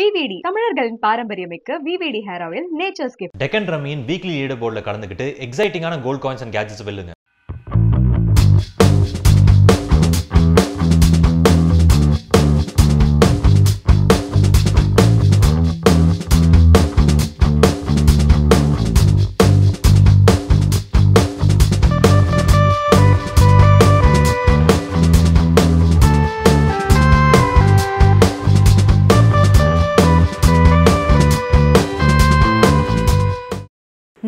விவிடி தமிழர்களின் பாரம்பரியமிக்க VVD hair oil nature gift Deccan ரம்மியின் வீக்லி லீடர் போர்டில் கலந்துக்கிட்டு எக்ஸைட்டிங்கான கோல்ட் காயின்ஸ் அண்ட் கேட்ஜெட்ஸ் வெல்லுங்க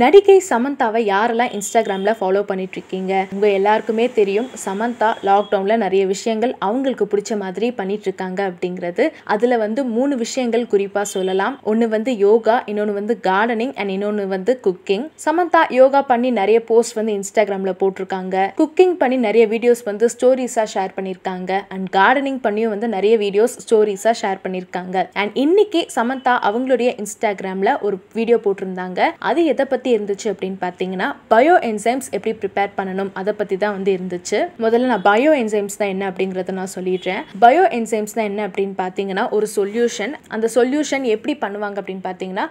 நடிகை சமந்தாவை யாரெல்லாம் இன்ஸ்டாகிராமில் ஃபாலோ பண்ணிட்டுருக்கீங்க உங்கள் எல்லாருக்குமே தெரியும் சமந்தா லாக்டவுனில் நிறைய விஷயங்கள் அவங்களுக்கு பிடிச்ச மாதிரி பண்ணிகிட்ருக்காங்க அப்படிங்கிறது அதில் வந்து மூணு விஷயங்கள் குறிப்பாக சொல்லலாம் ஒன்று வந்து யோகா இன்னொன்று வந்து கார்டனிங் அண்ட் இன்னொன்று வந்து குக்கிங் சமந்தா யோகா பண்ணி நிறைய போஸ்ட் வந்து இன்ஸ்டாகிராமில் போட்டிருக்காங்க குக்கிங் பண்ணி நிறைய வீடியோஸ் வந்து ஸ்டோரிஸாக ஷேர் பண்ணியிருக்காங்க அண்ட் கார்டனிங் பண்ணியும் வந்து நிறைய வீடியோஸ் ஸ்டோரிஸாக ஷேர் பண்ணியிருக்காங்க அண்ட் இன்னைக்கு சமந்தா அவங்களுடைய இன்ஸ்டாகிராமில் ஒரு வீடியோ போட்டிருந்தாங்க அது எதை பற்றி இருந்துச்சு அப்படின்னு பார்த்தீங்கன்னா பயோ என்சைம்ஸ் எப்படி ப்ரிப்பேர் பண்ணணும் அதை பற்றி தான் வந்து இருந்துச்சு முதல்ல நான் பயோ என்சைம்ஸ் தான் என்ன அப்படிங்கிறத நான் சொல்லிடுறேன் பயோ என்சைம்ஸ் தான் என்ன அப்படின்னு பார்த்தீங்கன்னா ஒரு சொல்யூஷன் அந்த சொல்யூஷன் எப்படி பண்ணுவாங்க அப்படின்னு பார்த்தீங்கன்னா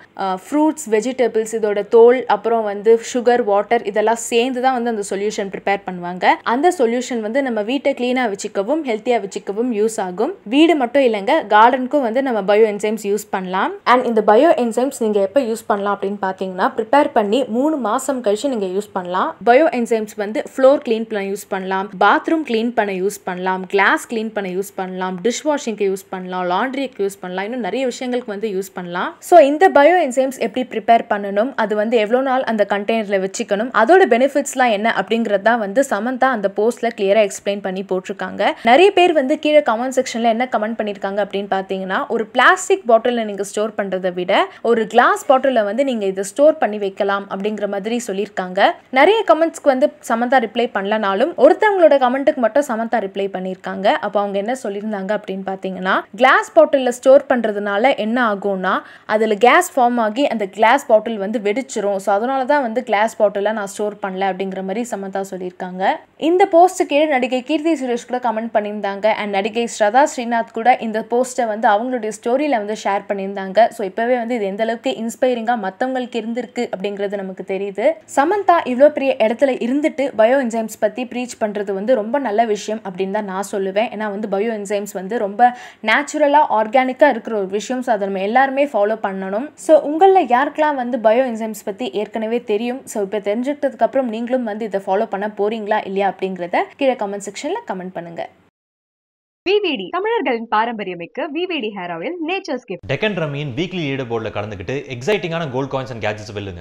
ஃப்ரூட்ஸ் வெஜிடபிள்ஸ் இதோட தோல் அப்புறம் வந்து சுகர் வாட்டர் இதெல்லாம் சேர்ந்து தான் வந்து அந்த சொல்யூஷன் ப்ரிப்பேர் பண்ணுவாங்க அந்த சொல்யூஷன் வந்து நம்ம வீட்டை க்ளீனாக வச்சுக்கவும் ஹெல்த்தியாக வச்சுக்கவும் யூஸ் ஆகும் வீடு மட்டும் இல்லைங்க கார்டனுக்கும் வந்து நம்ம பயோ என்சைம்ஸ் யூஸ் பண்ணலாம் அண்ட் இந்த பயோ என்சைம்ஸ் நீங்கள் எப்போ யூஸ் பண்ணலாம் அப்படின்னு பார்த்தீங்கன்னா ப்ரிப்பேர் பண்ணி பண்ணி மூணு மாதம் கழிச்சு நீங்கள் யூஸ் பண்ணலாம் பயோ என்சைம்ஸ் வந்து ஃப்ளோர் க்ளீன் பண்ண யூஸ் பண்ணலாம் பாத்ரூம் கிளீன் பண்ண யூஸ் பண்ணலாம் கிளாஸ் க்ளீன் பண்ண யூஸ் பண்ணலாம் டிஷ் வாஷிங்க்கு யூஸ் பண்ணலாம் லாண்ட்ரிக்கு யூஸ் பண்ணலாம் இன்னும் நிறைய விஷயங்களுக்கு வந்து யூஸ் பண்ணலாம் ஸோ இந்த பயோ என்சைம்ஸ் எப்படி ப்ரிப்பேர் பண்ணணும் அது வந்து எவ்வளோ நாள் அந்த கண்டெய்னரில் வச்சுக்கணும் அதோட பெனிஃபிட்ஸ்லாம் என்ன அப்படிங்கிறது தான் வந்து சமந்தா அந்த போஸ்ட்ல கிளியராக எக்ஸ்பிளைன் பண்ணி போட்டிருக்காங்க நிறைய பேர் வந்து கீழே கமெண்ட் செக்ஷனில் என்ன கமெண்ட் பண்ணியிருக்காங்க அப்படின்னு பார்த்தீங்கன்னா ஒரு பிளாஸ்டிக் பாட்டிலில் நீங்கள் ஸ்டோர் பண்ணுறதை விட ஒரு கிளாஸ் பாட்டிலில் வந்து நீங்கள் இதை ஸ்டோர் பண்ணி வைக்கலாம் பண்ணலாம் அப்படிங்கிற மாதிரி சொல்லியிருக்காங்க நிறைய கமெண்ட்ஸ்க்கு வந்து சமந்தா ரிப்ளை பண்ணலனாலும் ஒருத்தவங்களோட கமெண்ட்டுக்கு மட்டும் சமந்தா ரிப்ளை பண்ணியிருக்காங்க அப்போ அவங்க என்ன சொல்லியிருந்தாங்க அப்படின்னு பார்த்தீங்கன்னா கிளாஸ் பாட்டிலில் ஸ்டோர் பண்ணுறதுனால என்ன ஆகும்னா அதில் கேஸ் ஃபார்ம் ஆகி அந்த கிளாஸ் பாட்டில் வந்து வெடிச்சிரும் ஸோ அதனால தான் வந்து கிளாஸ் பாட்டிலில் நான் ஸ்டோர் பண்ணல அப்படிங்கிற மாதிரி சமந்தா சொல்லியிருக்காங்க இந்த போஸ்ட்டு கீழே நடிகை கீர்த்தி சுரேஷ் கூட கமெண்ட் பண்ணியிருந்தாங்க அண்ட் நடிகை ஸ்ரதா ஸ்ரீநாத் கூட இந்த போஸ்ட்டை வந்து அவங்களுடைய ஸ்டோரியில் வந்து ஷேர் பண்ணியிருந்தாங்க ஸோ இப்போவே வந்து இது எந்த அளவுக்கு இன்ஸ்பைரிங்காக மற்றவங்களுக்கு இருந்திருக்கு அப்படிங்கிற அப்படின்றது நமக்கு தெரியுது சமந்தா இவ்வளோ பெரிய இடத்துல இருந்துட்டு பயோ என்சைம்ஸ் பற்றி ப்ரீச் பண்ணுறது வந்து ரொம்ப நல்ல விஷயம் அப்படின்னு தான் நான் சொல்லுவேன் ஏன்னா வந்து பயோ என்சைம்ஸ் வந்து ரொம்ப நேச்சுரலாக ஆர்கானிக்காக இருக்கிற ஒரு விஷயம் ஸோ அதை நம்ம எல்லாருமே ஃபாலோ பண்ணணும் ஸோ உங்களில் யாருக்கெல்லாம் வந்து பயோ என்சைம்ஸ் பற்றி ஏற்கனவே தெரியும் ஸோ இப்போ தெரிஞ்சுக்கிட்டதுக்கப்புறம் நீங்களும் வந்து இதை ஃபாலோ பண்ண போகிறீங்களா இல்லையா அப்படிங்கிறத கீழே கமெண்ட் செக்ஷனில் கமெண்ட் பண்ணுங்கள் விவிடி தமிழர்களின் பாரம்பரியமிக்க VVD hair oil nature's gift Deccan ரமியின் வீக்லி லீடர் போர்டில் கலந்துக்கிட்டு எக்ஸைட்டிங்கான கோல்ட் காயின்ஸ் அண்ட் கேட்ஜெட்ஸ் வெல்லுங்க